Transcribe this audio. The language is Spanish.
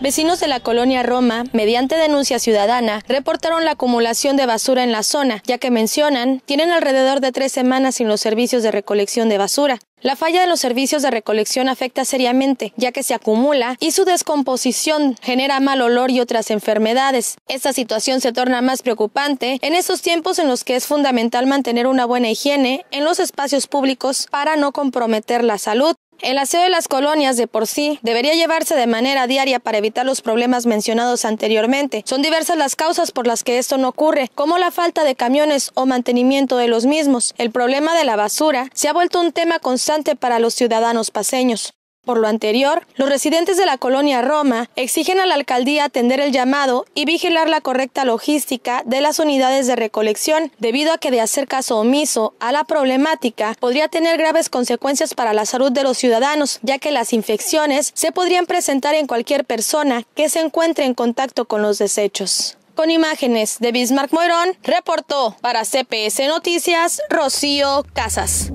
Vecinos de la colonia Roma, mediante denuncia ciudadana, reportaron la acumulación de basura en la zona, ya que mencionan tienen alrededor de tres semanas sin los servicios de recolección de basura. La falla de los servicios de recolección afecta seriamente, ya que se acumula y su descomposición genera mal olor y otras enfermedades. Esta situación se torna más preocupante en estos tiempos en los que es fundamental mantener una buena higiene en los espacios públicos para no comprometer la salud. El aseo de las colonias de por sí debería llevarse de manera diaria para evitar los problemas mencionados anteriormente. Son diversas las causas por las que esto no ocurre, como la falta de camiones o mantenimiento de los mismos. El problema de la basura se ha vuelto un tema constante para los ciudadanos paseños. Por lo anterior, los residentes de la colonia Roma exigen a la alcaldía atender el llamado y vigilar la correcta logística de las unidades de recolección, debido a que de hacer caso omiso a la problemática podría tener graves consecuencias para la salud de los ciudadanos, ya que las infecciones se podrían presentar en cualquier persona que se encuentre en contacto con los desechos con imágenes de Bismarck Moirón, reportó para CPS Noticias Rocío Casas.